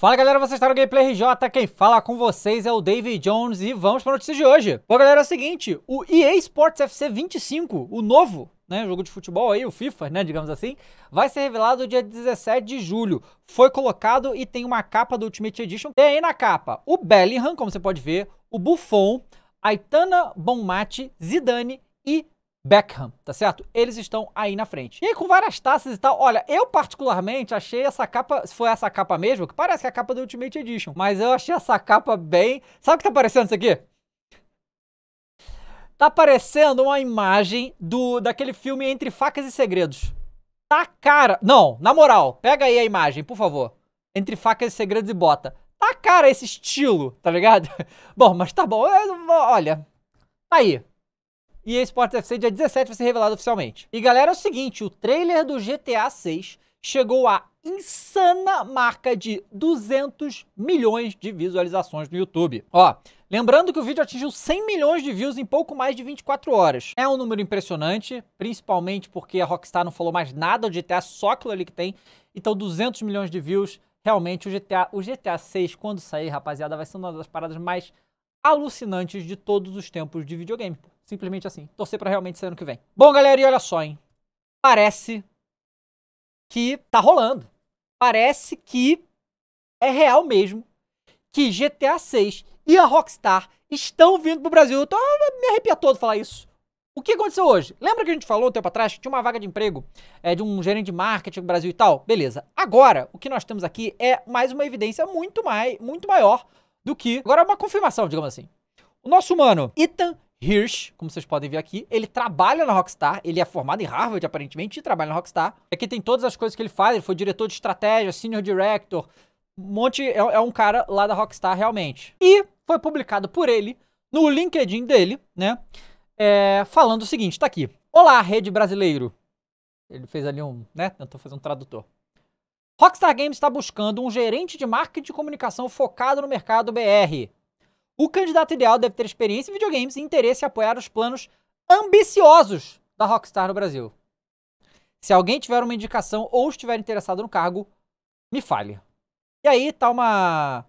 Fala galera, vocês estão no Gameplay RJ, quem fala com vocês é o David Jones e vamos para a notícia de hoje. Bom galera, é o seguinte, o EA Sports FC 25, o novo, né, jogo de futebol aí, o FIFA, né, digamos assim, vai ser revelado dia 17 de julho. Foi colocado e tem uma capa do Ultimate Edition. Tem aí na capa o Bellingham, como você pode ver, o Buffon, Aitana Bonmati, Zidane e Beckham, tá certo? Eles estão aí na frente. E aí, com várias taças e tal, olha, eu particularmente achei essa capa, se foi essa capa mesmo, que parece que é a capa do Ultimate Edition, mas eu achei essa capa bem... Sabe o que tá parecendo isso aqui? Tá parecendo uma imagem do daquele filme Entre Facas e Segredos. Tá cara... Não, na moral, pega aí a imagem, por favor. Entre Facas e Segredos e bota. Tá cara esse estilo, tá ligado? bom, mas tá bom. olha, tá aí. E Esportes FC dia 17 vai ser revelado oficialmente. E galera, é o seguinte, o trailer do GTA 6 chegou à insana marca de 200 milhões de visualizações no YouTube. Ó, lembrando que o vídeo atingiu 100 milhões de views em pouco mais de 24 horas. É um número impressionante, principalmente porque a Rockstar não falou mais nada de GTA, só aquilo ali que tem. Então 200 milhões de views, realmente o GTA, o GTA 6 quando sair, rapaziada, vai ser uma das paradas mais alucinantes de todos os tempos de videogame. Simplesmente assim. Torcer para realmente ser ano que vem. Bom, galera, e olha só, hein. Parece que tá rolando. Parece que é real mesmo que GTA 6 e a Rockstar estão vindo pro Brasil. Eu tô, ah, me arrepia todo falar isso. O que aconteceu hoje? Lembra que a gente falou um tempo atrás que tinha uma vaga de emprego é, de um gerente de marketing no Brasil e tal? Beleza. Agora, o que nós temos aqui é mais uma evidência muito, mais muito maior do que. Agora, é uma confirmação, digamos assim. O nosso humano, Ethan Hirsch, como vocês podem ver aqui, ele trabalha na Rockstar, ele é formado em Harvard, aparentemente, e trabalha na Rockstar. Aqui tem todas as coisas que ele faz, ele foi diretor de estratégia, senior director, um monte, é, é um cara lá da Rockstar realmente. E foi publicado por ele, no LinkedIn dele, né, é, falando o seguinte, tá aqui. Olá, rede brasileiro. Ele fez ali um, né, tentou fazer um tradutor. Rockstar Games está buscando um gerente de marketing de comunicação focado no mercado BR. O candidato ideal deve ter experiência em videogames e interesse em apoiar os planos ambiciosos da Rockstar no Brasil. Se alguém tiver uma indicação ou estiver interessado no cargo, me fale. E aí tá uma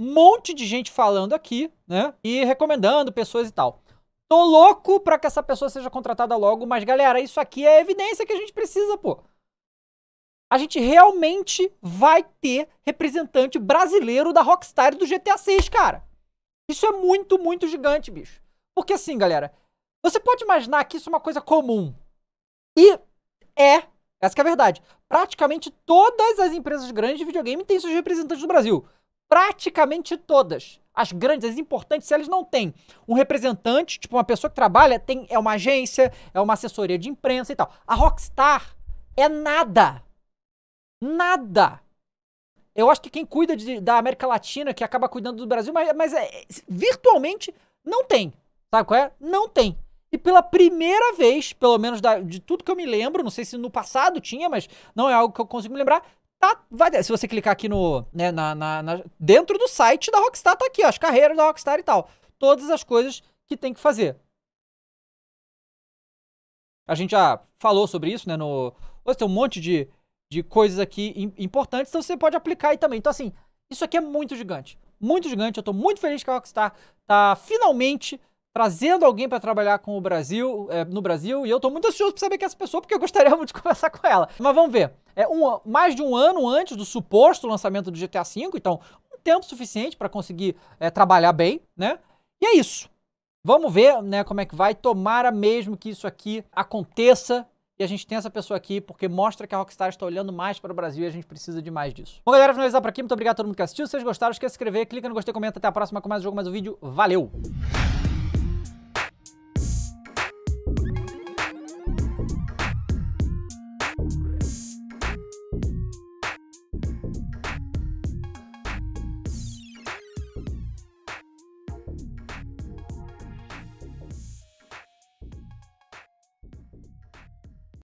monte de gente falando aqui, né? E recomendando pessoas e tal. Tô louco pra que essa pessoa seja contratada logo, mas galera, isso aqui é evidência que a gente precisa, pô a gente realmente vai ter representante brasileiro da Rockstar do GTA 6, cara. Isso é muito, muito gigante, bicho. Porque assim, galera, você pode imaginar que isso é uma coisa comum. E é, essa é a verdade. Praticamente todas as empresas grandes de videogame têm seus representantes no Brasil. Praticamente todas. As grandes, as importantes, se elas não têm um representante, tipo uma pessoa que trabalha, tem, é uma agência, é uma assessoria de imprensa e tal. A Rockstar é nada Nada. Eu acho que quem cuida de, da América Latina, que acaba cuidando do Brasil, mas, mas é, virtualmente não tem. Sabe qual é? Não tem. E pela primeira vez, pelo menos da, de tudo que eu me lembro, não sei se no passado tinha, mas não é algo que eu consigo me lembrar. Tá, vai, se você clicar aqui no. Né, na, na, na, dentro do site da Rockstar, tá aqui, ó, as carreiras da Rockstar e tal. Todas as coisas que tem que fazer. A gente já falou sobre isso, né? No, tem um monte de de coisas aqui importantes, então você pode aplicar aí também. Então, assim, isso aqui é muito gigante. Muito gigante. Eu estou muito feliz que a Rockstar tá finalmente trazendo alguém para trabalhar com o Brasil, é, no Brasil, e eu estou muito ansioso para saber que é essa pessoa, porque eu gostaria muito de conversar com ela. Mas vamos ver. É um, mais de um ano antes do suposto lançamento do GTA V, então um tempo suficiente para conseguir é, trabalhar bem, né? E é isso. Vamos ver, né, como é que vai. Tomara mesmo que isso aqui aconteça e a gente tem essa pessoa aqui porque mostra que a Rockstar está olhando mais para o Brasil e a gente precisa de mais disso. Bom, galera, finalizar por aqui. Muito obrigado a todo mundo que assistiu. Se vocês gostaram, esquece de se inscrever, clica no gostei, comenta. Até a próxima com mais um jogo, mais um vídeo. Valeu!